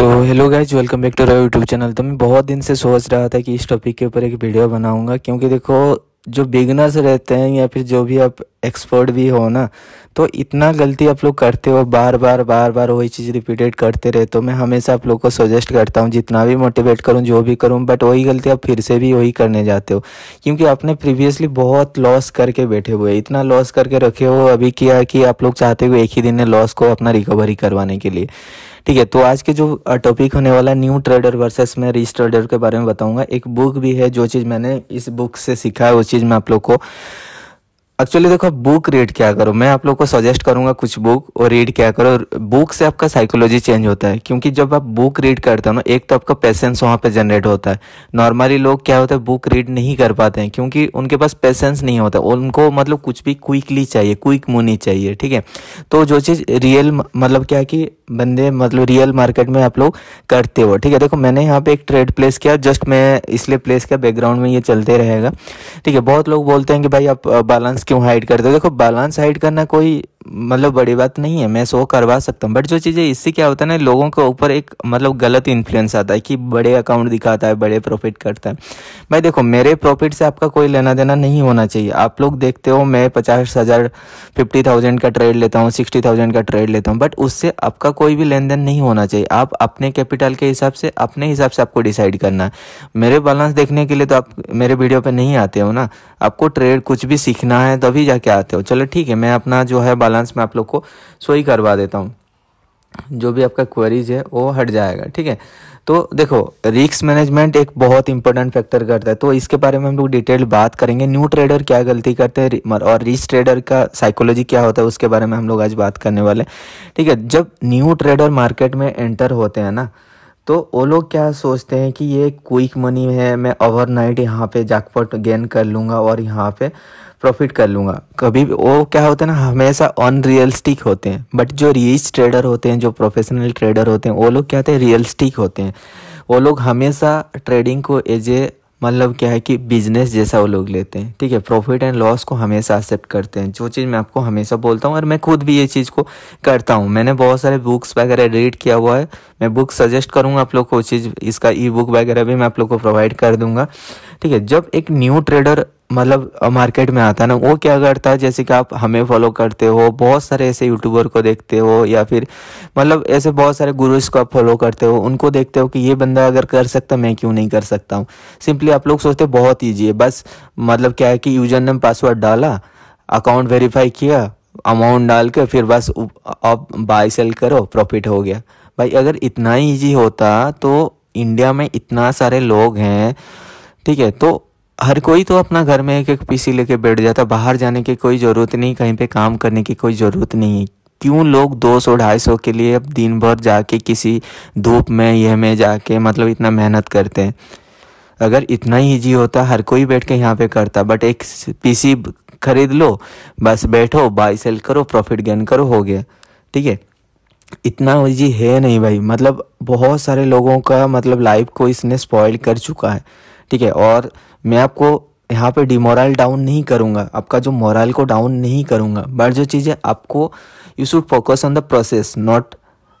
so hello guys welcome back to Roy YouTube channel तो मैं बहुत दिन से सोच रहा था कि इस टॉपिक के ऊपर एक वीडियो बनाऊंगा क्योंकि देखो जो बिगनर्स रहते हैं या फिर जो भी आप एक्सपर्ट भी हो ना तो इतना गलती आप लोग करते हो बार बार बार बार वही चीज़ रिपीटेड करते रहे तो मैं हमेशा आप लोग को सजेस्ट करता हूँ जितना भी मोटिवेट करूँ जो भी करूँ बट वही गलती आप फिर से भी वही करने जाते हो क्योंकि आपने प्रीवियसली बहुत लॉस करके बैठे हुए इतना लॉस करके रखे हो अभी किया कि आप लोग चाहते हो एक ही दिन ने लॉस को अपना रिकवरी करवाने के लिए ठीक है तो आज के जो टॉपिक होने वाला है न्यू ट्रेडर वर्सेस मैं रिच ट्रेडर के बारे में बताऊंगा एक बुक भी है जो चीज़ मैंने इस बुक से सीखा है वो चीज़ मैं आप लोग को एक्चुअली देखो बुक रीड क्या करो मैं आप लोग को सजेस्ट करूंगा कुछ बुक और रीड क्या करो बुक से आपका साइकोलॉजी चेंज होता है क्योंकि जब आप बुक रीड करते हो ना एक तो आपका पेशेंस वहाँ पे जनरेट होता है नॉर्मली लोग क्या होता है बुक रीड नहीं कर पाते हैं क्योंकि उनके पास पेशेंस नहीं होता उनको मतलब कुछ भी क्विकली चाहिए क्विक मुनी चाहिए ठीक है तो जो चीज़ रियल मतलब क्या कि बंदे मतलब रियल मार्केट में आप लोग करते हो ठीक है देखो मैंने यहाँ पे एक ट्रेड प्लेस किया जस्ट मैं इसलिए प्लेस किया बैकग्राउंड में ये चलते रहेगा ठीक है बहुत लोग बोलते हैं कि भाई आप बैलेंस क्यों हाइड करते हो देखो बैलेंस हाइड करना कोई मतलब बड़ी बात नहीं है मैं शो करवा सकता हूँ बट जो चीज़ें इससे क्या होता है ना लोगों के ऊपर एक मतलब गलत इन्फ्लुएंस आता है कि बड़े अकाउंट दिखाता है बड़े प्रॉफिट करता है भाई देखो मेरे प्रॉफिट से आपका कोई लेना देना नहीं होना चाहिए आप लोग देखते हो मैं पचास हज़ार फिफ्टी थाउजेंड का ट्रेड लेता हूँ सिक्सटी थाउजेंड का ट्रेड लेता हूँ बट उससे आपका कोई भी लेन देन नहीं होना चाहिए आप अपने कैपिटल के हिसाब से अपने हिसाब से आपको डिसाइड करना है मेरे बैलेंस देखने के लिए तो आप मेरे वीडियो पर नहीं आते हो ना आपको ट्रेड कुछ भी सीखना है तभी जाके आते हो चलो ठीक है मैं अपना जो है बैलेंस में आप लोग को सो ही करवा देता हूँ जो भी आपका क्वेरीज है वो हट जाएगा ठीक है तो देखो रिक्स मैनेजमेंट एक बहुत इंपॉर्टेंट फैक्टर करता है तो इसके बारे में हम लोग डिटेल बात करेंगे न्यू ट्रेडर क्या गलती करते हैं और रिस्क ट्रेडर का साइकोलॉजी क्या होता है उसके बारे में हम लोग आज बात करने वाले ठीक है जब न्यू ट्रेडर मार्केट में एंटर होते हैं ना तो वो लोग क्या सोचते हैं कि ये क्विक मनी है मैं ओवरनाइट यहाँ पे जैकपॉट गेन कर लूंगा और यहाँ पे प्रॉफिट कर लूँगा कभी वो क्या होता है ना हमेशा अनरियलिस्टिक रियलिस्टिक होते हैं बट जो रीच ट्रेडर होते हैं जो प्रोफेशनल ट्रेडर होते हैं वो लोग क्या होते हैं रियलिस्टिक होते हैं वो लोग हमेशा ट्रेडिंग को एज ए मतलब क्या है कि बिजनेस जैसा वो लोग लेते हैं ठीक है प्रॉफिट एंड लॉस को हमेशा एक्सेप्ट करते हैं जो चीज़ मैं आपको हमेशा बोलता हूँ और मैं खुद भी ये चीज़ को करता हूँ मैंने बहुत सारे बुक्स वगैरह रीड किया हुआ है मैं बुक सजेस्ट करूँगा आप लोग को चीज़ इसका ई बुक वगैरह भी मैं आप लोग को प्रोवाइड कर दूंगा ठीक है जब एक न्यू ट्रेडर मतलब मार्केट में आता है ना वो क्या करता है जैसे कि आप हमें फॉलो करते हो बहुत सारे ऐसे यूट्यूबर को देखते हो या फिर मतलब ऐसे बहुत सारे गुरुज को आप फॉलो करते हो उनको देखते हो कि ये बंदा अगर कर सकता मैं क्यों नहीं कर सकता हूँ सिंपली आप लोग सोचते बहुत ईजी है बस मतलब क्या है कि यूजर नेम पासवर्ड डाला अकाउंट वेरीफाई किया अमाउंट डाल के फिर बस आप बाय सेल करो प्रॉफिट हो गया भाई अगर इतना ही ईजी होता तो इंडिया में इतना सारे लोग हैं ठीक है तो हर कोई तो अपना घर में एक एक पीसी लेके बैठ जाता बाहर जाने की कोई ज़रूरत नहीं कहीं पे काम करने की कोई ज़रूरत नहीं है क्यों लोग दो सौ ढाई सौ के लिए अब दिन भर जाके किसी धूप में यह में जाके मतलब इतना मेहनत करते हैं अगर इतना ही ईजी होता हर कोई बैठ के यहाँ पे करता बट एक पीसी खरीद लो बस बैठो बाई सेल करो प्रॉफिट गेन करो हो गया ठीक है इतना ईजी है नहीं भाई मतलब बहुत सारे लोगों का मतलब लाइफ को इसने स्पॉइल कर चुका है ठीक है और मैं आपको यहाँ पे डिमोरल डाउन नहीं करूँगा आपका जो मोरल को डाउन नहीं करूँगा बट जो चीज़ है आपको you should focus on the process not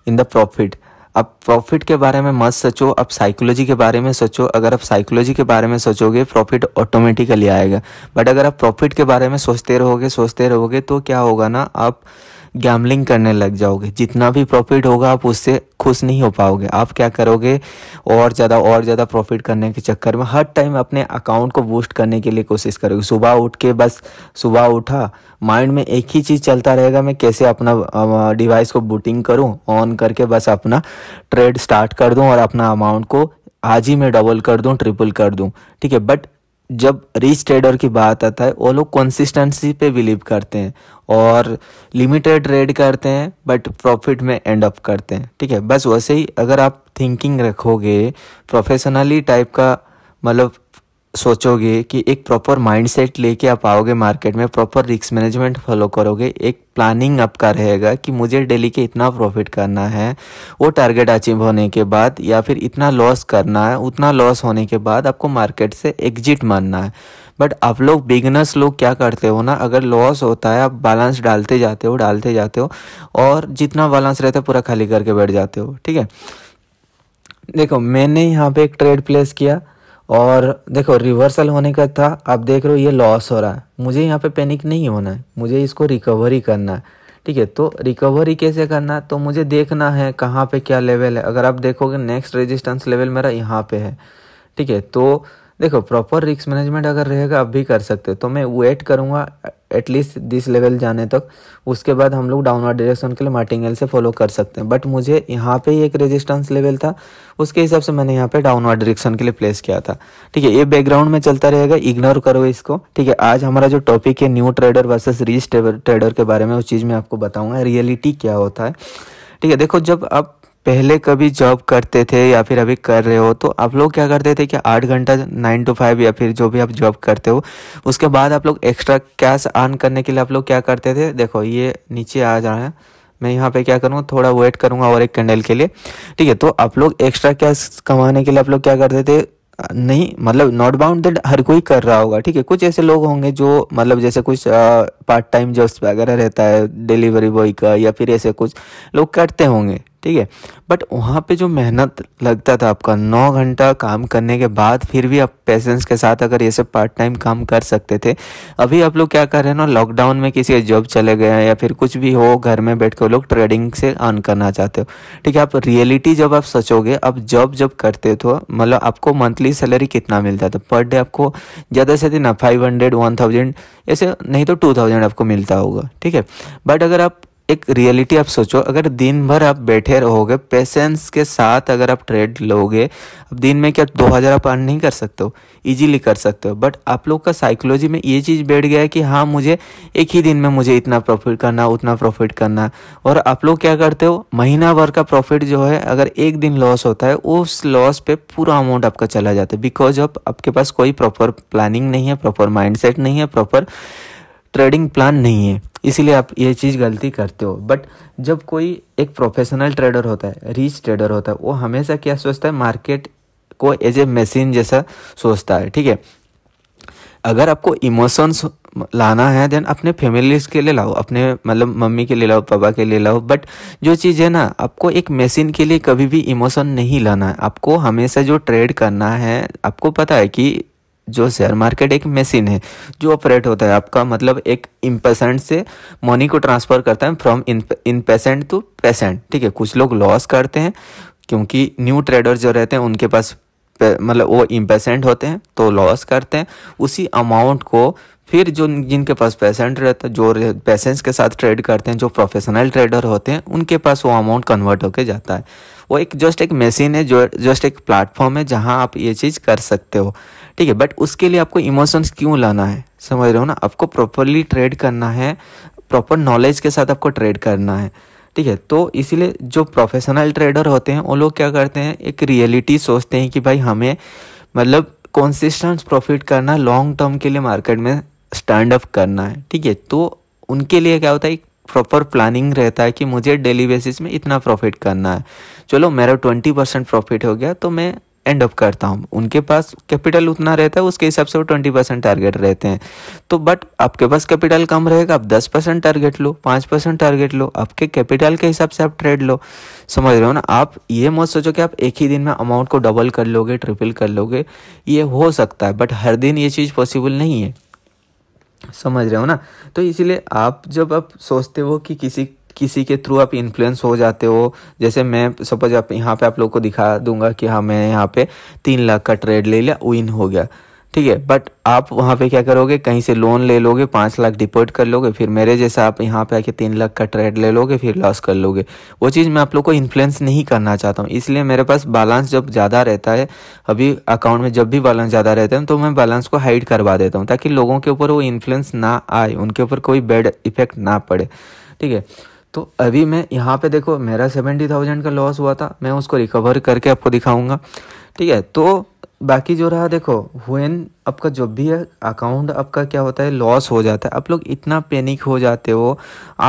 in the profit आप प्रॉफिट के बारे में मत सोचो आप साइकोलॉजी के बारे में सोचो अगर आप साइकोलॉजी के बारे में सोचोगे प्रॉफिट ऑटोमेटिकली आएगा बट अगर आप प्रॉफिट के बारे में सोचते रहोगे सोचते रहोगे तो क्या होगा ना आप गैमलिंग करने लग जाओगे जितना भी प्रॉफिट होगा आप उससे खुश नहीं हो पाओगे आप क्या करोगे और ज़्यादा और ज़्यादा प्रॉफिट करने के चक्कर में हर टाइम अपने अकाउंट को बूस्ट करने के लिए कोशिश करोगे सुबह उठ के बस सुबह उठा माइंड में एक ही चीज़ चलता रहेगा मैं कैसे अपना डिवाइस को बूटिंग करूँ ऑन करके बस अपना ट्रेड स्टार्ट कर दूँ और अपना अमाउंट को आज ही मैं डबल कर दूँ ट्रिपल कर दूँ ठीक है बट जब रिच ट्रेडर की बात आता है वो लोग कंसिस्टेंसी पे बिलीव करते हैं और लिमिटेड ट्रेड करते हैं बट प्रॉफिट में एंड अप करते हैं ठीक है बस वैसे ही अगर आप थिंकिंग रखोगे प्रोफेशनली टाइप का मतलब सोचोगे कि एक प्रॉपर माइंडसेट लेके आप आओगे मार्केट में प्रॉपर रिस्क मैनेजमेंट फॉलो करोगे एक प्लानिंग आपका रहेगा कि मुझे डेली के इतना प्रॉफिट करना है वो टारगेट अचीव होने के बाद या फिर इतना लॉस करना है उतना लॉस होने के बाद आपको मार्केट से एग्जिट मानना है बट आप लोग बिगनर्स लोग क्या करते हो ना अगर लॉस होता है आप बैलेंस डालते जाते हो डालते जाते हो और जितना बैलेंस रहता है पूरा खाली करके बैठ जाते हो ठीक है देखो मैंने यहाँ पे एक ट्रेड प्लेस किया और देखो रिवर्सल होने का था आप देख रहे हो ये लॉस हो रहा है मुझे यहाँ पे पैनिक नहीं होना है मुझे इसको रिकवरी करना है ठीक है तो रिकवरी कैसे करना है तो मुझे देखना है कहाँ पे क्या लेवल है अगर आप देखोगे नेक्स्ट रेजिस्टेंस लेवल मेरा यहाँ पे है ठीक है तो देखो प्रॉपर रिस्क मैनेजमेंट अगर रहेगा आप भी कर सकते हो तो मैं वेट करूँगा एटलीस्ट दिस लेवल जाने तक उसके बाद हम लोग डाउनवर्ड डायरेक्शन के लिए मार्टिंगल से फॉलो कर सकते हैं बट मुझे यहाँ पे ही एक रेजिस्टेंस लेवल था उसके हिसाब से मैंने यहाँ पे डाउनवर्ड डायरेक्शन के लिए प्लेस किया था ठीक है ये बैकग्राउंड में चलता रहेगा इग्नोर करो इसको ठीक है आज हमारा जो टॉपिक है new trader versus rich trader के बारे में उस चीज़ में आपको बताऊँगा रियलिटी क्या होता है ठीक है देखो जब आप पहले कभी जॉब करते थे या फिर अभी कर रहे हो तो आप लोग क्या करते थे कि आठ घंटा नाइन टू फाइव या फिर जो भी आप जॉब करते हो उसके बाद आप लोग एक्स्ट्रा कैश अर्न करने के लिए आप लोग क्या करते थे देखो ये नीचे आ जाए मैं यहाँ पे क्या करूँगा थोड़ा वेट करूँगा और एक कैंडल के लिए ठीक है तो आप लोग एक्स्ट्रा कैश कमाने के लिए आप लोग क्या करते थे नहीं मतलब नॉट बाउंड दैट हर कोई कर रहा होगा ठीक है कुछ ऐसे लोग होंगे जो मतलब जैसे कुछ पार्ट टाइम जॉब्स वगैरह रहता है डिलीवरी बॉय का या फिर ऐसे कुछ लोग करते होंगे ठीक है बट वहाँ पे जो मेहनत लगता था आपका नौ घंटा काम करने के बाद फिर भी आप पेशेंस के साथ अगर ये सब पार्ट टाइम काम कर सकते थे अभी आप लोग क्या कर रहे हैं ना लॉकडाउन में किसी जॉब चले गए हैं या फिर कुछ भी हो घर में बैठ कर लोग ट्रेडिंग से अर्न करना चाहते हो ठीक है आप रियलिटी जब आप सोचोगे आप जॉब जब करते तो मतलब आपको मंथली सैलरी कितना मिलता था पर डे आपको ज़्यादा से ज़्यादा फाइव हंड्रेड वन थाउजेंड ऐसे नहीं तो टू थाउजेंड आपको मिलता होगा ठीक है बट अगर आप एक रियलिटी आप सोचो अगर दिन भर आप बैठे रहोगे पेशेंस के साथ अगर आप ट्रेड लोगे अब दिन में क्या दो हज़ार आप अर्न नहीं कर सकते हो ईजीली कर सकते हो बट आप लोग का साइकोलॉजी में ये चीज़ बैठ गया है कि हाँ मुझे एक ही दिन में मुझे इतना प्रॉफिट करना उतना प्रॉफिट करना और आप लोग क्या करते हो महीना भर का प्रॉफिट जो है अगर एक दिन लॉस होता है उस लॉस पे पूरा अमाउंट आपका चला जाता है बिकॉज ऑफ आपके पास कोई प्रॉपर प्लानिंग नहीं है प्रॉपर माइंड नहीं है प्रॉपर ट्रेडिंग प्लान नहीं है इसीलिए आप ये चीज़ गलती करते हो बट जब कोई एक प्रोफेशनल ट्रेडर होता है रिच ट्रेडर होता है वो हमेशा क्या सोचता है मार्केट को एज ए मशीन जैसा सोचता है ठीक है अगर आपको इमोशंस लाना है देन अपने फैमिलीज के लिए लाओ अपने मतलब मम्मी के लिए लाओ पापा के लिए लाओ बट जो चीज़ है ना आपको एक मशीन के लिए कभी भी इमोशन नहीं लाना है आपको हमेशा जो ट्रेड करना है आपको पता है कि जो शेयर मार्केट एक मशीन है जो ऑपरेट होता है आपका मतलब एक इम्पेसेंट से मनी को ट्रांसफ़र करता है from impatient to patient ठीक है कुछ लोग लॉस करते हैं क्योंकि न्यू ट्रेडर जो रहते हैं उनके पास मतलब वो इम्पेसेंट होते हैं तो लॉस करते हैं उसी अमाउंट को फिर जो जिनके पास पेशेंट रहता है जो पेशेंट्स के साथ ट्रेड करते हैं जो प्रोफेशनल ट्रेडर होते हैं उनके पास वो अमाउंट कन्वर्ट होके जाता है वो एक जस्ट एक मशीन है जो जस्ट एक प्लेटफॉर्म है जहां आप ये चीज़ कर सकते हो ठीक है बट उसके लिए आपको इमोशंस क्यों लाना है समझ रहे हो ना आपको प्रॉपरली ट्रेड करना है प्रॉपर नॉलेज के साथ आपको ट्रेड करना है ठीक है तो इसीलिए जो प्रोफेशनल ट्रेडर होते हैं वो लोग क्या करते हैं एक रियलिटी सोचते हैं कि भाई हमें मतलब कॉन्सिस्टेंट प्रॉफिट करना लॉन्ग टर्म के लिए मार्केट में स्टैंड अप करना है ठीक है तो उनके लिए क्या होता है एक प्रॉपर प्लानिंग रहता है कि मुझे डेली बेसिस में इतना प्रॉफिट करना है चलो मेरा ट्वेंटी परसेंट प्रॉफिट हो गया तो मैं एंड अप करता हूँ उनके पास कैपिटल उतना रहता है उसके हिसाब से वो ट्वेंटी परसेंट टारगेट रहते हैं तो बट आपके पास कैपिटल कम रहेगा आप दस परसेंट टारगेट लो पाँच परसेंट टारगेट लो आपके कैपिटल के हिसाब से आप ट्रेड लो समझ रहे हो ना आप ये मत सोचो कि आप एक ही दिन में अमाउंट को डबल कर लोगे ट्रिपल कर लोगे ये हो सकता है बट हर दिन ये चीज़ पॉसिबल नहीं है समझ रहे हो ना तो इसीलिए आप जब आप सोचते हो कि किसी किसी के थ्रू आप इन्फ्लुएंस हो जाते हो जैसे मैं सपोज आप यहाँ पे आप लोग को दिखा दूंगा कि हाँ मैं यहाँ पे तीन लाख का ट्रेड ले लिया विन हो गया ठीक है बट आप वहाँ पे क्या करोगे कहीं से लोन ले लोगे पाँच लाख डिपोजिट कर लोगे फिर मेरे जैसा आप यहाँ पे आके तीन लाख का ट्रेड ले लोगे फिर लॉस कर लोगे वो चीज़ मैं आप लोग को इन्फ्लुएंस नहीं करना चाहता हूँ इसलिए मेरे पास बैलेंस जब ज़्यादा रहता है अभी अकाउंट में जब भी बैलेंस ज़्यादा रहता है तो मैं बैलेंस को हाइड करवा देता हूँ ताकि लोगों के ऊपर वो इन्फ्लुएंस ना आए उनके ऊपर कोई बैड इफेक्ट ना पड़े ठीक है तो अभी मैं यहाँ पे देखो मेरा सेवेंटी थाउजेंड का लॉस हुआ था मैं उसको रिकवर करके आपको दिखाऊंगा ठीक है तो बाकी जो रहा देखो वेन आपका जो भी है अकाउंट आपका क्या होता है लॉस हो जाता है आप लोग इतना पैनिक हो जाते हो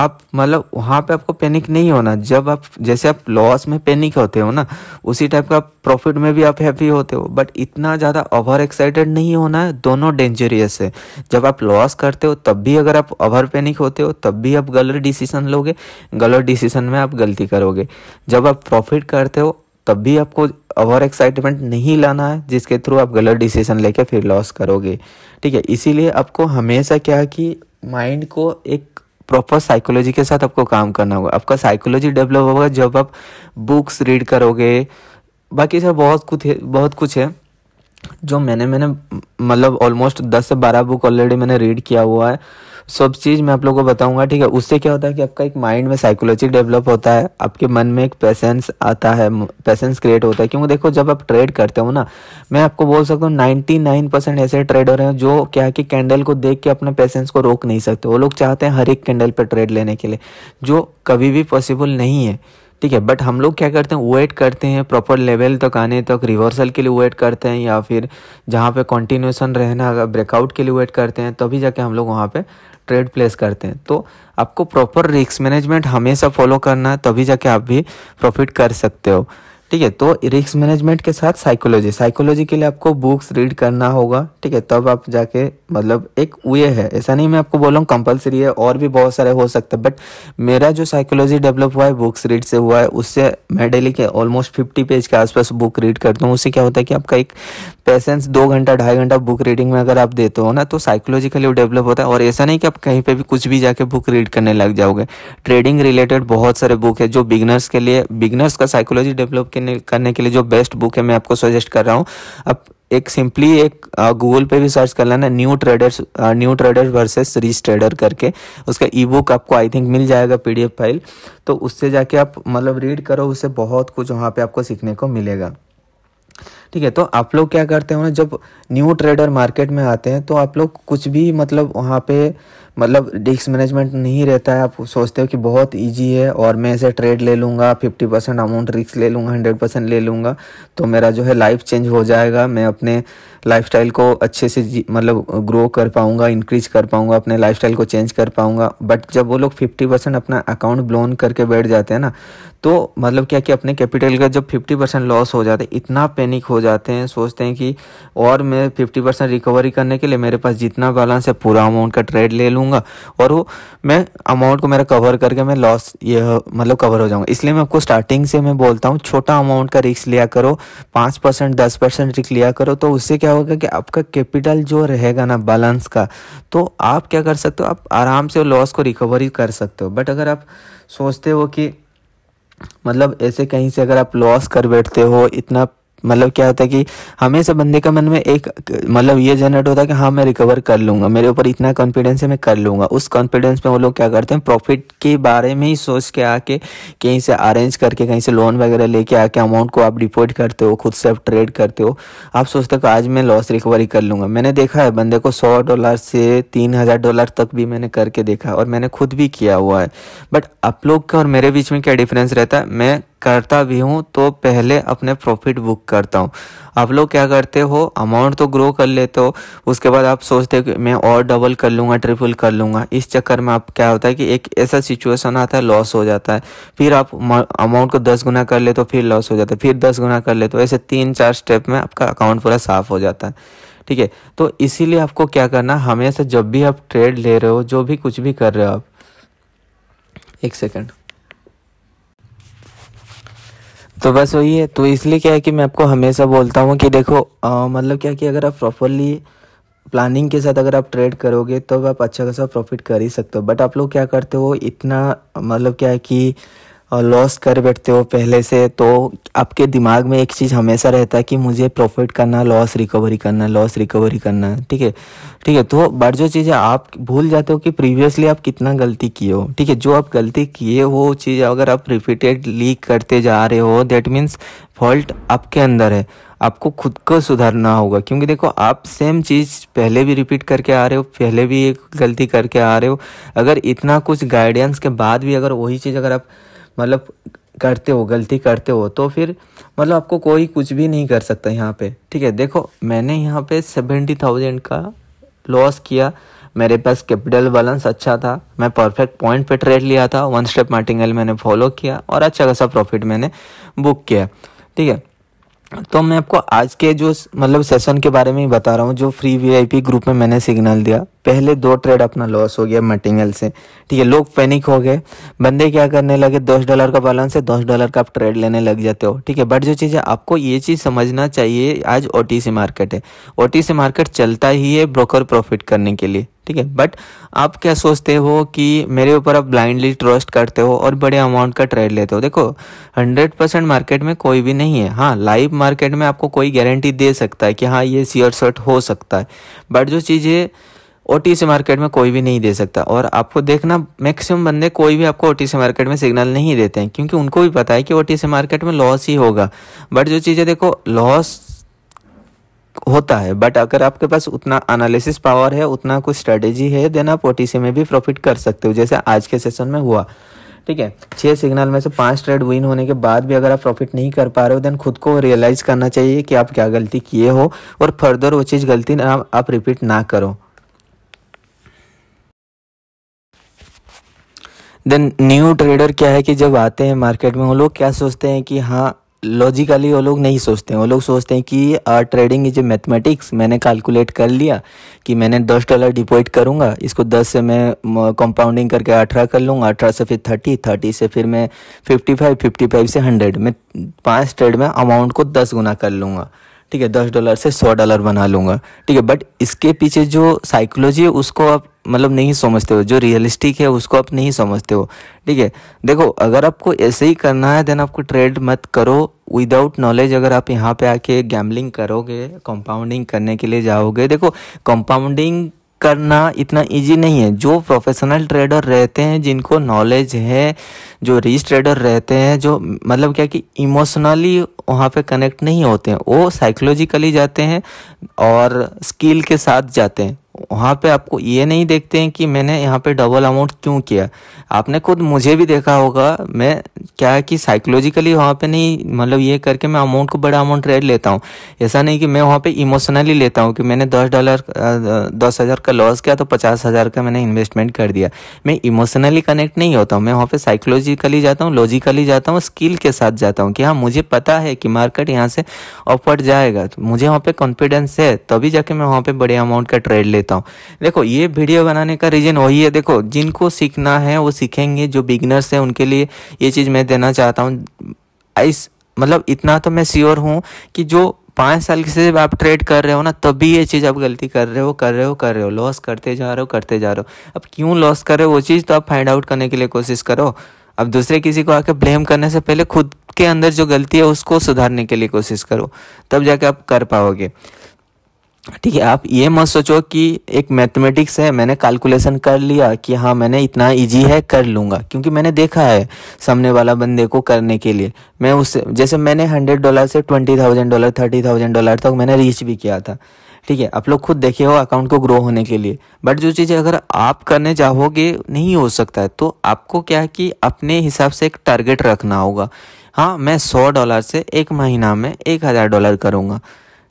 आप मतलब वहाँ पे आपको पैनिक नहीं होना जब आप जैसे आप लॉस में पैनिक होते हो ना उसी टाइप का प्रॉफिट में भी आप हैप्पी होते हो बट इतना ज़्यादा ओवर एक्साइटेड नहीं होना है दोनों डेंजरियस है जब आप लॉस करते हो तब भी अगर आप ओवर पैनिक होते हो तब भी आप गलत डिसीजन लोगे गलत डिसीजन में आप गलती करोगे जब आप प्रॉफिट करते हो तब भी आपको ओवर एक्साइटमेंट नहीं लाना है जिसके थ्रू आप गलत डिसीजन लेके फिर लॉस करोगे ठीक है इसीलिए आपको हमेशा क्या कि माइंड को एक प्रॉपर साइकोलॉजी के साथ आपको काम करना होगा आपका साइकोलॉजी डेवलप होगा जब आप बुक्स रीड करोगे बाकी सब बहुत कुछ है बहुत कुछ है जो मैंने मैंने मतलब ऑलमोस्ट दस से बारह बुक ऑलरेडी मैंने रीड किया हुआ है सब चीज़ मैं आप लोगों को बताऊंगा ठीक है उससे क्या होता है कि आपका एक माइंड में साइकोलॉजी डेवलप होता है आपके मन में एक पेशेंस आता है पेशेंस क्रिएट होता है क्योंकि देखो जब आप ट्रेड करते हो ना मैं आपको बोल सकता हूँ नाइन्टी नाइन परसेंट ऐसे ट्रेडर हैं जो क्या है कि कैंडल को देख के अपने पेशेंस को रोक नहीं सकते वो लोग चाहते हैं हर एक कैंडल पर ट्रेड लेने के लिए जो कभी भी पॉसिबल नहीं है ठीक है बट हम लोग क्या करते हैं वेट करते हैं प्रॉपर लेवल तक आने तक रिवर्सल के लिए वेट करते हैं या फिर जहाँ पे कंटिन्यूएशन रहना ब्रेकआउट के लिए वेट करते हैं तभी जाके हम लोग वहाँ पे ट्रेड प्लेस करते हैं तो आपको प्रॉपर रिस्क मैनेजमेंट हमेशा फॉलो करना है तभी जाके आप भी प्रॉफिट कर सकते हो ठीक है तो रिस्क मैनेजमेंट के साथ साइकोलॉजी साइकोलॉजी के लिए आपको बुक्स रीड करना होगा ठीक है तब आप जाके मतलब एक वे है ऐसा नहीं मैं आपको बोल रहा हूँ कंपलसरी है और भी बहुत सारे हो सकते हैं बट मेरा जो साइकोलॉजी डेवलप हुआ है बुक्स रीड से हुआ है उससे मैं डेली के ऑलमोस्ट फिफ्टी पेज के आसपास बुक रीड करता हूँ उससे क्या होता है कि आपका एक पेशेंस दो घंटा ढाई घंटा बुक रीडिंग में अगर आप देते हो ना तो साइकोलॉजिकली वो डेवलप होता है और ऐसा नहीं कि आप कहीं पर भी कुछ भी जाके बुक रीड करने लग जाओगे ट्रेडिंग रिलेटेड बहुत सारे बुक है जो बिगनर्स के लिए बिगनर्स का साइकोलॉजी डेवलप के के करने के लिए जो बेस्ट बुक है मैं आपको सजेस्ट कर रहा हूँ अब एक सिंपली एक गूगल पे भी सर्च कर लेना new traders new trader versus rich trader करके उसका ई बुक आपको आई थिंक मिल जाएगा पीडीएफ फाइल तो उससे जाके आप मतलब रीड करो उससे बहुत कुछ वहाँ पे आपको सीखने को मिलेगा ठीक है तो आप लोग क्या करते हो ना जब न्यू ट्रेडर मार्केट में आते हैं तो आप लोग कुछ भी मतलब वहाँ पे मतलब रिस्क मैनेजमेंट नहीं रहता है आप सोचते हो कि बहुत इजी है और मैं ऐसे ट्रेड ले लूँगा फिफ्टी परसेंट अमाउंट रिस्क ले लूँगा हंड्रेड परसेंट ले लूँगा तो मेरा जो है लाइफ चेंज हो जाएगा मैं अपने लाइफ को अच्छे से मतलब ग्रो कर पाऊँगा इंक्रीज कर पाऊँगा अपने लाइफ को चेंज कर पाऊँगा बट जब वो लोग फिफ्टी परसेंट अपना अकाउंट ब्लोन करके बैठ जाते हैं ना तो मतलब क्या कि अपने कैपिटल का जब फिफ्टी परसेंट लॉस हो जाता है इतना पैनिक हो जाते हैं सोचते हैं कि और मैं फिफ्टी परसेंट रिकवरी करने के लिए मेरे पास जितना बैलेंस है पूरा अमाउंट का ट्रेड ले लूँगा और वो मैं अमाउंट को मेरा कवर करके मैं लॉस ये मतलब कवर हो जाऊँगा इसलिए मैं आपको स्टार्टिंग से मैं बोलता हूँ छोटा अमाउंट का रिक्स लिया करो पाँच परसेंट दस परसेंट रिक्स लिया करो तो उससे क्या होगा कि आपका कैपिटल जो रहेगा ना बैलेंस का तो आप क्या कर सकते हो आप आराम से लॉस को रिकवरी कर सकते हो बट अगर आप सोचते हो कि मतलब ऐसे कहीं से अगर आप लॉस कर बैठते हो इतना मतलब क्या होता है कि हमेशा बंदे का मन में एक मतलब ये जनरेट होता है कि हाँ मैं रिकवर कर लूँगा मेरे ऊपर इतना कॉन्फिडेंस है मैं कर लूँगा उस कॉन्फिडेंस में वो लोग क्या करते हैं प्रॉफिट के बारे में ही सोच के आके कहीं से अरेंज करके कहीं से लोन वगैरह लेके आके अमाउंट को आप डिपोजिट करते हो खुद से आप ट्रेड करते हो आप सोचते हो आज मैं लॉस रिकवरी कर लूँगा मैंने देखा है बंदे को सौ डॉलर से तीन हज़ार डॉलर तक भी मैंने करके देखा और मैंने खुद भी किया हुआ है बट आप लोग का और मेरे बीच में क्या डिफरेंस रहता है मैं करता भी हूँ तो पहले अपने प्रॉफिट बुक करता हूँ आप लोग क्या करते हो अमाउंट तो ग्रो कर लेते हो उसके बाद आप सोचते हो कि मैं और डबल कर लूँगा ट्रिपल कर लूँगा इस चक्कर में आप क्या होता है कि एक ऐसा सिचुएशन आता है लॉस हो जाता है फिर आप अमाउंट को दस गुना कर लेते हो फिर लॉस हो जाता है फिर दस गुना कर लेते हो ऐसे तीन चार स्टेप में आपका अकाउंट पूरा साफ हो जाता है ठीक है तो इसीलिए आपको क्या करना हमेशा जब भी आप ट्रेड ले रहे हो जो भी कुछ भी कर रहे हो आप एक सेकेंड तो बस वही है तो इसलिए क्या है कि मैं आपको हमेशा बोलता हूँ कि देखो आ, मतलब क्या कि अगर आप प्रॉपरली प्लानिंग के साथ अगर आप ट्रेड करोगे तो आप अच्छा खासा प्रॉफिट कर ही सकते हो बट आप लोग क्या करते हो इतना मतलब क्या है कि लॉस कर बैठते हो पहले से तो आपके दिमाग में एक चीज़ हमेशा रहता है कि मुझे प्रॉफिट करना लॉस रिकवरी करना लॉस रिकवरी करना ठीक है ठीक है तो बट जो चीज़ें आप भूल जाते हो कि प्रीवियसली आप कितना गलती किए हो ठीक है जो आप गलती किए वो चीज़ अगर आप रिपीटेड लीक करते जा रहे हो दैट मीन्स फॉल्ट आपके अंदर है आपको खुद को सुधारना होगा क्योंकि देखो आप सेम चीज़ पहले भी रिपीट करके आ रहे हो पहले भी एक गलती करके आ रहे हो अगर इतना कुछ गाइडेंस के बाद भी अगर वही चीज़ अगर आप मतलब करते हो गलती करते हो तो फिर मतलब आपको कोई कुछ भी नहीं कर सकता यहाँ पे ठीक है देखो मैंने यहाँ पे सेवेंटी थाउजेंड का लॉस किया मेरे पास कैपिटल बैलेंस अच्छा था मैं परफेक्ट पॉइंट पे ट्रेड लिया था वन स्टेप मार्टिंगल मैंने फॉलो किया और अच्छा खासा प्रॉफिट मैंने बुक किया ठीक है तो मैं आपको आज के जो मतलब सेशन के बारे में ही बता रहा हूँ जो फ्री वीआईपी ग्रुप में मैंने सिग्नल दिया पहले दो ट्रेड अपना लॉस हो गया मटेरियल से ठीक है लोग पैनिक हो गए बंदे क्या करने लगे दस डॉलर का बैलेंस है दस डॉलर का आप ट्रेड लेने लग जाते हो ठीक है बट जो चीज़ है आपको ये चीज़ समझना चाहिए आज ओ मार्केट है ओ मार्केट चलता ही है ब्रोकर प्रॉफिट करने के लिए ठीक है बट आप क्या सोचते हो कि मेरे ऊपर आप ब्लाइंडली ट्रस्ट करते हो और बड़े अमाउंट का ट्रेड लेते हो देखो 100 परसेंट मार्केट में कोई भी नहीं है हाँ लाइव मार्केट में आपको कोई गारंटी दे सकता है कि हाँ ये सियर शर्ट हो सकता है बट जो चीज़ें ओ टी सी मार्केट में कोई भी नहीं दे सकता और आपको देखना मैक्सिमम बंदे कोई भी आपको ओ टी सी मार्केट में सिग्नल नहीं देते हैं क्योंकि उनको भी पता है कि ओ टी सी मार्केट में लॉस ही होगा बट जो चीज़ें देखो लॉस होता है बट अगर आपके पास उतना एनालिसिस पावर है उतना कुछ स्ट्रेटेजी है देन आप ओटीसी में भी प्रॉफिट कर सकते हो जैसे आज के सेशन में हुआ ठीक है छह सिग्नल में से पांच ट्रेड विन होने के बाद भी अगर आप प्रॉफिट नहीं कर पा रहे हो देन खुद को रियलाइज़ करना चाहिए कि आप क्या गलती किए हो और फर्दर वो चीज़ गलती ना आप रिपीट ना करो देन न्यू ट्रेडर क्या है कि जब आते हैं मार्केट में वो लोग क्या सोचते हैं कि हाँ लॉजिकली वो लोग नहीं सोचते हैं वो लोग सोचते हैं कि ट्रेडिंग इज ए मैथमेटिक्स मैंने कैलकुलेट कर लिया कि मैंने दस डॉलर डिपोजिट करूंगा इसको दस से मैं कंपाउंडिंग करके अठारह कर लूँगा अठारह से फिर थर्टी थर्टी से फिर मैं फिफ्टी फाइव फिफ्टी फाइव से हंड्रेड मैं पाँच ट्रेड में अमाउंट को दस गुना कर लूँगा ठीक है दस डॉलर से सौ डॉलर बना लूँगा ठीक है बट इसके पीछे जो साइकोलॉजी है उसको आप मतलब नहीं समझते हो जो रियलिस्टिक है उसको आप नहीं समझते हो ठीक है देखो अगर आपको ऐसे ही करना है देन आपको ट्रेड मत करो विदाउट नॉलेज अगर आप यहाँ पे आके गैमलिंग करोगे कंपाउंडिंग करने के लिए जाओगे देखो कंपाउंडिंग करना इतना इजी नहीं है जो प्रोफेशनल ट्रेडर रहते हैं जिनको नॉलेज है जो रिच ट्रेडर रहते हैं जो मतलब क्या कि इमोशनली वहाँ पे कनेक्ट नहीं होते हैं वो साइकोलॉजिकली जाते हैं और स्किल के साथ जाते हैं वहाँ पे आपको ये नहीं देखते हैं कि मैंने यहाँ पे डबल अमाउंट क्यों किया आपने खुद मुझे भी देखा होगा मैं क्या है कि साइकोलॉजिकली वहाँ पे नहीं मतलब ये करके मैं अमाउंट को बड़ा अमाउंट रेड लेता हूँ ऐसा नहीं कि मैं वहाँ पे इमोशनली लेता हूँ कि मैंने दस डॉलर दस हज़ार का लॉस किया तो पचास हज़ार का मैंने इन्वेस्टमेंट कर दिया मैं इमोशनली कनेक्ट नहीं होता हूँ मैं वहाँ पर साइकोलॉजिकली जाता हूँ लॉजिकली जाता हूँ स्किल के साथ जाता हूँ कि हाँ मुझे पता है कि मार्केट यहाँ से ऑफर जाएगा तो मुझे वहाँ पर कॉन्फिडेंस है तभी जाके मैं वहाँ पर बड़े अमाउंट का ट्रेड लेता देता हूँ देखो ये वीडियो बनाने का रीज़न वही है देखो जिनको सीखना है वो सीखेंगे जो बिगनर्स हैं उनके लिए ये चीज़ मैं देना चाहता हूँ इस मतलब इतना तो मैं श्योर हूँ कि जो पाँच साल से आप ट्रेड कर रहे हो ना तभी ये चीज़ आप गलती कर रहे हो कर रहे हो कर रहे हो लॉस करते जा रहे हो करते जा रहे हो अब क्यों लॉस कर रहे हो वो चीज़ तो आप फाइंड आउट करने के लिए कोशिश करो अब दूसरे किसी को आके ब्लेम करने से पहले खुद के अंदर जो गलती है उसको सुधारने के लिए कोशिश करो तब जाके आप कर पाओगे ठीक है आप ये मत सोचो कि एक मैथमेटिक्स है मैंने कैलकुलेशन कर लिया कि हाँ मैंने इतना इजी है कर लूँगा क्योंकि मैंने देखा है सामने वाला बंदे को करने के लिए मैं उससे जैसे मैंने हंड्रेड डॉलर से twenty thousand dollar thirty thousand dollar तक मैंने रीच भी किया था ठीक है आप लोग खुद देखे हो अकाउंट को ग्रो होने के लिए बट जो चीज अगर आप करने जाओगे नहीं हो सकता है तो आपको क्या है कि अपने हिसाब से एक टारगेट रखना होगा हाँ मैं सौ डॉलर से एक महीना में एक हज़ार डॉलर करूँगा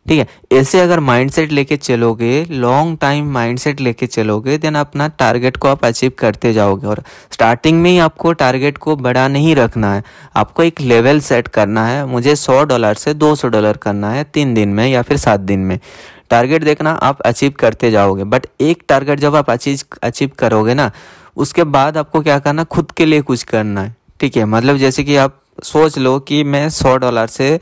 ठीक है ऐसे अगर माइंडसेट लेके चलोगे लॉन्ग टाइम माइंडसेट लेके चलोगे देन अपना टारगेट को आप अचीव करते जाओगे और स्टार्टिंग में ही आपको टारगेट को बड़ा नहीं रखना है आपको एक लेवल सेट करना है मुझे सौ डॉलर से दो सौ डॉलर करना है तीन दिन में या फिर सात दिन में टारगेट देखना आप अचीव करते जाओगे बट एक टारगेट जब आप अचीव अचीव करोगे ना उसके बाद आपको क्या करना खुद के लिए कुछ करना है ठीक है मतलब जैसे कि आप सोच लो कि मैं सौ डॉलर से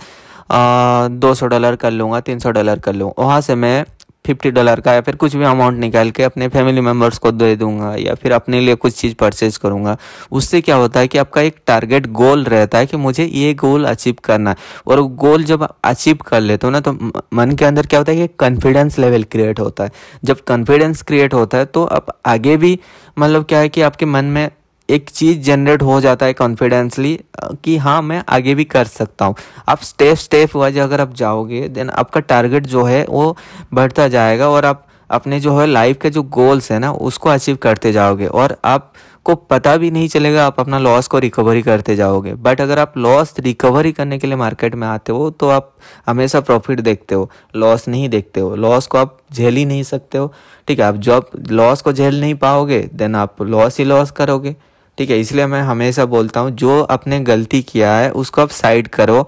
दो सौ डॉलर कर लूँगा तीन सौ डॉलर कर लूँ वहाँ से मैं फिफ्टी डॉलर का या फिर कुछ भी अमाउंट निकाल के अपने फैमिली मेम्बर्स को दे दूंगा या फिर अपने लिए कुछ चीज़ परचेज करूँगा उससे क्या होता है कि आपका एक टारगेट गोल रहता है कि मुझे ये गोल अचीव करना है और गोल जब अचीव कर लेते हो ना तो मन के अंदर क्या होता है कि कॉन्फिडेंस लेवल क्रिएट होता है जब कॉन्फिडेंस क्रिएट होता है तो आप आगे भी मतलब क्या है कि आपके मन में एक चीज़ जनरेट हो जाता है कॉन्फिडेंसली कि हाँ मैं आगे भी कर सकता हूँ आप स्टेप स्टेप वाइज अगर आप जाओगे देन आपका टारगेट जो है वो बढ़ता जाएगा और आप अपने जो है लाइफ के जो गोल्स हैं ना उसको अचीव करते जाओगे और आपको पता भी नहीं चलेगा आप अपना लॉस को रिकवरी करते जाओगे बट अगर आप लॉस रिकवरी करने के लिए मार्केट में आते हो तो आप हमेशा प्रॉफिट देखते हो लॉस नहीं देखते हो लॉस को आप झेल ही नहीं सकते हो ठीक है आप जब लॉस को झेल नहीं पाओगे देन आप लॉस ही लॉस करोगे ठीक है इसलिए मैं हमेशा बोलता हूँ जो अपने गलती किया है उसको आप साइड करो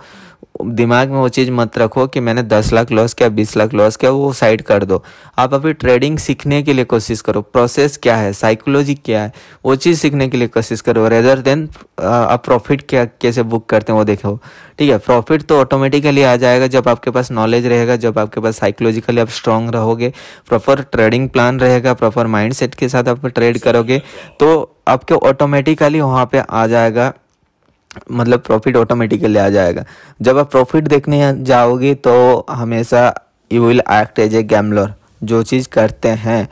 दिमाग में वो चीज़ मत रखो कि मैंने दस लाख लॉस किया बीस लाख लॉस किया वो साइड कर दो आप अभी ट्रेडिंग सीखने के लिए कोशिश करो प्रोसेस क्या है साइकोलॉजी क्या है वो चीज़ सीखने के लिए कोशिश करो रेदर देन आप प्रॉफिट क्या कैसे बुक करते हैं वो देखो ठीक है प्रॉफिट तो ऑटोमेटिकली आ जाएगा जब आपके पास नॉलेज रहेगा जब आपके पास साइकोलॉजिकली आप स्ट्रांग रहोगे प्रॉपर ट्रेडिंग प्लान रहेगा प्रॉपर माइंड के साथ आप ट्रेड करोगे तो आपके ऑटोमेटिकली वहाँ पर आ जाएगा मतलब प्रॉफिट ऑटोमेटिकली आ जाएगा जब आप प्रॉफिट देखने जाओगे तो हमेशा you will act as a gambler जो चीज़ करते हैं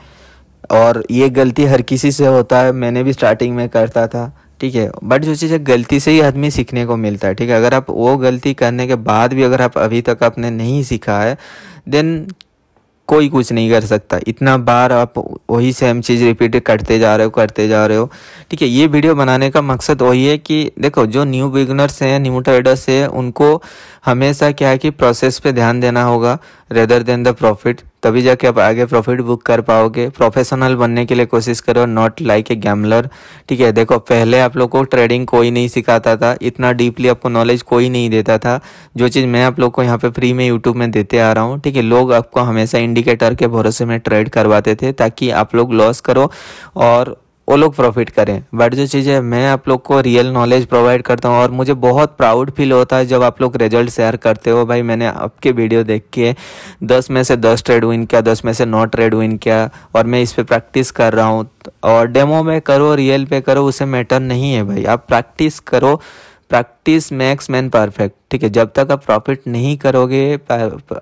और ये गलती हर किसी से होता है मैंने भी स्टार्टिंग में करता था ठीक है बट जो चीज़ है गलती से ही आदमी सीखने को मिलता है ठीक है अगर आप वो गलती करने के बाद भी अगर आप अभी तक आपने नहीं सीखा है देन कोई कुछ नहीं कर सकता इतना बार आप वही सेम चीज़ रिपीट करते जा रहे हो करते जा रहे हो ठीक है ये वीडियो बनाने का मकसद वही है कि देखो जो न्यू बिगनर्स हैं न्यू ट्रेडर्स हैं उनको हमेशा क्या है कि प्रोसेस पे ध्यान देना होगा रेदर देन द प्रॉफिट तभी जाके आप आगे प्रॉफिट बुक कर पाओगे प्रोफेशनल बनने के लिए कोशिश करो नॉट लाइक ए गैमलर ठीक है देखो पहले आप लोग को ट्रेडिंग कोई नहीं सिखाता था इतना डीपली आपको नॉलेज कोई नहीं देता था जो चीज़ मैं आप लोग को यहाँ पे फ्री में यूट्यूब में देते आ रहा हूँ ठीक है लोग आपको हमेशा इंडिकेटर के भरोसे में ट्रेड करवाते थे ताकि आप लोग लॉस करो और वो लोग प्रॉफिट करें बट जो चीज़ है मैं आप लोग को रियल नॉलेज प्रोवाइड करता हूँ और मुझे बहुत प्राउड फील होता है जब आप लोग रिजल्ट शेयर करते हो भाई मैंने आपके वीडियो देख के दस में से दस ट्रेड विन किया दस में से नौ ट्रेड विन किया और मैं इस पर प्रैक्टिस कर रहा हूँ और डेमो में करो रियल पे करो उसे मैटर नहीं है भाई आप प्रैक्टिस करो pract practice makes man perfect ठीक है जब तक आप प्रॉफिट नहीं करोगे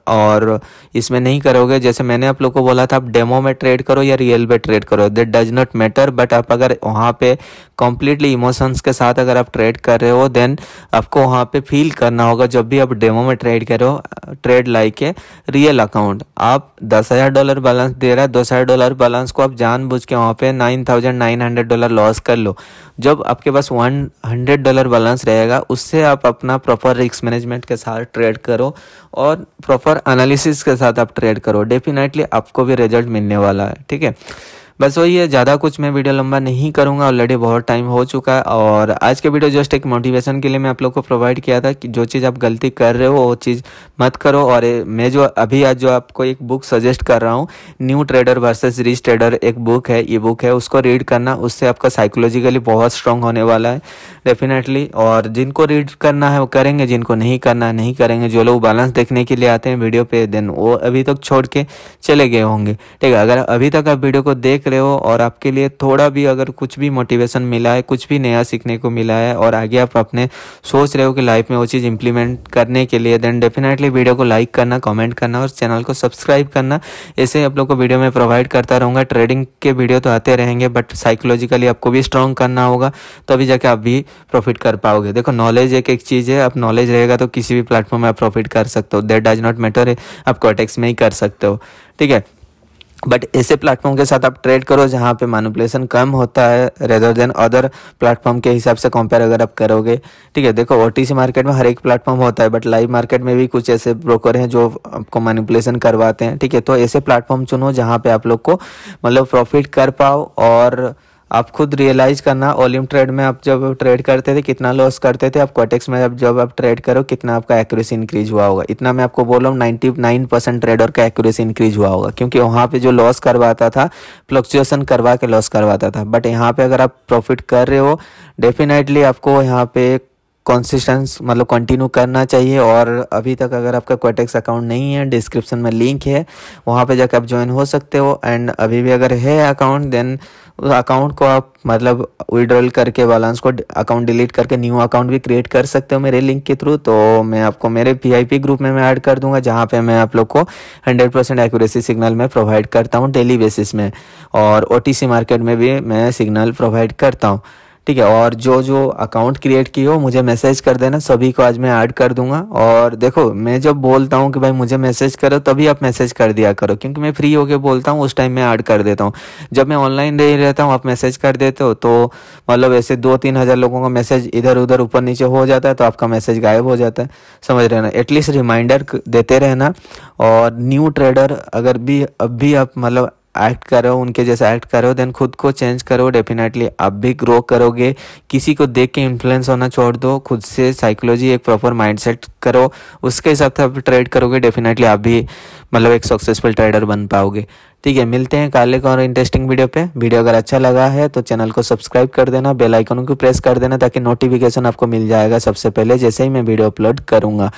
और इसमें नहीं करोगे जैसे मैंने आप लोग को बोला था आप डेमो में ट्रेड करो या रियल में ट्रेड करो that does not matter but आप अगर वहाँ पे कंप्लीटली इमोशंस के साथ अगर आप ट्रेड कर रहे हो देन आपको वहाँ पे फील करना होगा जब भी आप डेमो में ट्रेड करो trade like a real account आप दस हज़ार डॉलर बैलेंस दे रहा है दस हज़ार डॉलर बैलेंस को आप जानबूझ के वहाँ पे nine thousand nine hundred dollar loss कर लो जब आपके पास वन हंड्रेड डॉलर बैलेंस रहेगा उस उससे आप अपना प्रॉपर रिस्क मैनेजमेंट के साथ ट्रेड करो और प्रॉपर एनालिसिस के साथ आप ट्रेड करो डेफिनेटली आपको भी रिजल्ट मिलने वाला है ठीक है बस वही है ज़्यादा कुछ मैं वीडियो लंबा नहीं करूँगा ऑलरेडी बहुत टाइम हो चुका है और आज के वीडियो जस्ट एक मोटिवेशन के लिए मैं आप लोग को प्रोवाइड किया था कि जो चीज़ आप गलती कर रहे हो वो चीज़ मत करो और मैं जो अभी आज जो आपको एक बुक सजेस्ट कर रहा हूँ new trader versus rich trader एक बुक है ई बुक है उसको रीड करना उससे आपका साइकोलॉजिकली बहुत स्ट्रांग होने वाला है डेफिनेटली और जिनको रीड करना है वो करेंगे जिनको नहीं करना नहीं करेंगे जो लोग बैलेंस देखने के लिए आते हैं वीडियो पे देन वो अभी तक छोड़ के चले गए होंगे ठीक है अगर अभी तक आप वीडियो को देख देख रहे हो और आपके लिए थोड़ा भी अगर कुछ भी मोटिवेशन मिला है कुछ भी नया सीखने को मिला है और आगे आप अपने सोच रहे हो कि लाइफ में वो चीज़ इंप्लीमेंट करने के लिए देन डेफिनेटली वीडियो को लाइक करना कमेंट करना और चैनल को सब्सक्राइब करना ऐसे आप लोग को वीडियो में प्रोवाइड करता रहूँगा ट्रेडिंग के वीडियो तो आते रहेंगे बट साइकोलॉजिकली आपको भी स्ट्रॉन्ग करना होगा तभी जाके आप भी प्रॉफिट कर पाओगे देखो नॉलेज एक एक चीज़ है आप नॉलेज रहेगा तो किसी भी प्लेटफॉर्म में आप प्रॉफिट कर सकते हो देट डज नॉट मैटर है आप कॉटेक्स में ही कर सकते हो ठीक है बट ऐसे प्लेटफॉर्म के साथ आप ट्रेड करो जहाँ पे मैनुपलेसन कम होता है रेदर देन अदर प्लेटफॉर्म के हिसाब से कंपेयर अगर आप करोगे ठीक है देखो ओ मार्केट में हर एक प्लेटफॉर्म होता है बट लाइव मार्केट में भी कुछ ऐसे ब्रोकर हैं जो आपको मैनुपलेसन करवाते हैं ठीक है तो ऐसे प्लेटफॉर्म चुनो जहाँ पे आप लोग को मतलब प्रॉफिट कर पाओ और आप खुद रियलाइज करना ओलिम ट्रेड में आप जब ट्रेड करते थे कितना लॉस करते थे आप क्वाटेक्स में जब जब आप ट्रेड करो कितना आपका एक्यूरेसी इंक्रीज हुआ होगा इतना मैं आपको बोल रहा हूँ नाइन्टी नाइन परसेंट ट्रेडर का एक्यूरेसी इंक्रीज हुआ होगा क्योंकि वहाँ पे जो लॉस करवाता था फ्लक्चुएसन करवा के लॉस करवाता था बट यहाँ पे अगर आप प्रॉफिट कर रहे हो डेफिनेटली आपको यहाँ पे कॉन्सिस्टेंस मतलब कंटिन्यू करना चाहिए और अभी तक अगर आपका क्वेटेक्स अकाउंट नहीं है डिस्क्रिप्शन में लिंक है वहाँ पे जाकर आप ज्वाइन हो सकते हो एंड अभी भी अगर है अकाउंट देन उस अकाउंट को आप मतलब विड्रॉल करके बैलेंस को अकाउंट डिलीट करके न्यू अकाउंट भी क्रिएट कर सकते हो मेरे लिंक के थ्रू तो मैं आपको मेरे पी ग्रुप में मैं ऐड कर दूंगा जहाँ पे मैं आप लोग को 100 परसेंट एक्यूरेसी सिग्नल में प्रोवाइड करता हूँ डेली बेसिस में और ओ मार्केट में भी मैं सिग्नल प्रोवाइड करता हूँ ठीक है और जो जो अकाउंट क्रिएट किए हो मुझे मैसेज कर देना सभी को आज मैं ऐड कर दूंगा और देखो मैं जब बोलता हूँ कि भाई मुझे मैसेज करो तभी आप मैसेज कर दिया करो क्योंकि मैं फ्री होकर बोलता हूँ उस टाइम मैं ऐड कर देता हूँ जब मैं ऑनलाइन नहीं रहता हूँ आप मैसेज कर देते हो तो मतलब ऐसे दो तीन हज़ार लोगों का मैसेज इधर उधर ऊपर नीचे हो जाता है तो आपका मैसेज गायब हो जाता है समझ रहे ना एटलीस्ट रिमाइंडर देते रहना और न्यू ट्रेडर अगर भी अब भी आप मतलब एक्ट करो उनके जैसा एक्ट करो देन खुद को चेंज करो डेफिनेटली आप भी ग्रो करोगे किसी को देख के इन्फ्लुएंस होना छोड़ दो खुद से साइकोलॉजी एक प्रॉपर माइंडसेट करो उसके हिसाब से आप ट्रेड करोगे डेफिनेटली आप भी मतलब एक सक्सेसफुल ट्रेडर बन पाओगे ठीक है मिलते हैं कल एक और इंटरेस्टिंग वीडियो पे वीडियो अगर अच्छा लगा है तो चैनल को सब्सक्राइब कर देना बेल आइकन को प्रेस कर देना ताकि नोटिफिकेशन आपको मिल जाएगा सबसे पहले जैसे ही मैं वीडियो अपलोड करूंगा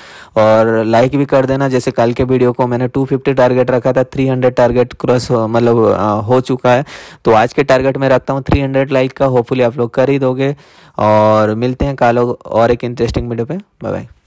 और लाइक भी कर देना जैसे कल के वीडियो को मैंने टू टारगेट रखा था थ्री टारगेट क्रॉस मतलब हो चुका है तो आज के टारगेट में रखता हूँ थ्री लाइक का होपफुली आप लोग कर ही दोगे और मिलते हैं कल और एक इंटरेस्टिंग वीडियो पे बाय बाय